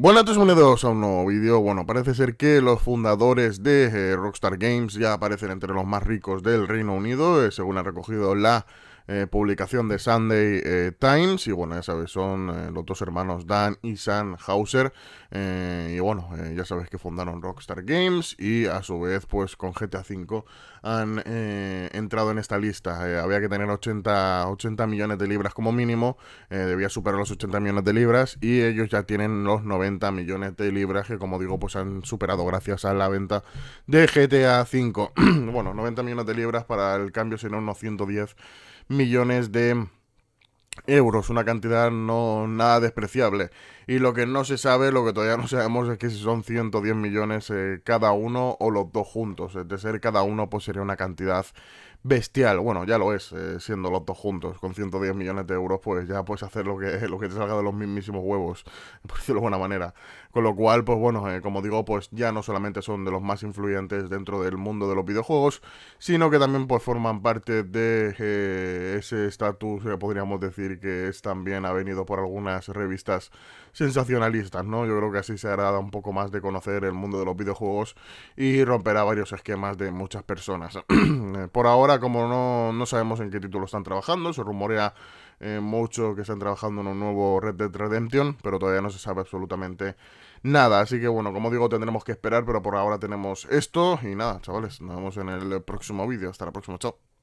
Buenas, bienvenidos a un nuevo vídeo. Bueno, parece ser que los fundadores de eh, Rockstar Games ya aparecen entre los más ricos del Reino Unido, eh, según ha recogido la eh, publicación de Sunday eh, Times. Y bueno, ya sabes, son eh, los dos hermanos Dan y Sam Hauser. y bueno, ya sabes que fundaron Rockstar Games y a su vez, pues con GTA V han entrado en esta lista. había que tener 80, 80 millones de libras como mínimo, debía superar los 80 millones de libras y ellos ya tienen los 90 millones de libras que, como digo, pues han superado gracias a la venta de GTA V. bueno, 90 millones de libras para el cambio, sino unos 110 millones de euros, una cantidad no nada despreciable. Y lo que no se sabe, lo que todavía no sabemos, es que si son 110 millones eh, cada uno o los dos juntos. De ser cada uno, pues sería una cantidad bestial. Bueno, ya lo es, eh, siendo los dos juntos. Con 110 millones de euros, pues ya puedes hacer lo que, lo que te salga de los mismísimos huevos, por decirlo de buena manera. Con lo cual, pues bueno, eh, como digo, pues ya no solamente son de los más influyentes dentro del mundo de los videojuegos, sino que también pues forman parte de ese estatus, podríamos decir, que es también ha venido por algunas revistas sensacionalistas, ¿no? Yo creo que así se hará dado un poco más de conocer el mundo de los videojuegos y romperá varios esquemas de muchas personas. Eh, por ahora, como no, no sabemos en qué título están trabajando, se rumorea eh, mucho que están trabajando en un nuevo Red Dead Redemption, pero todavía no se sabe absolutamente nada. Así que bueno, como digo, tendremos que esperar, pero por ahora tenemos esto. Y nada, chavales, nos vemos en el próximo vídeo. Hasta la próxima, chao.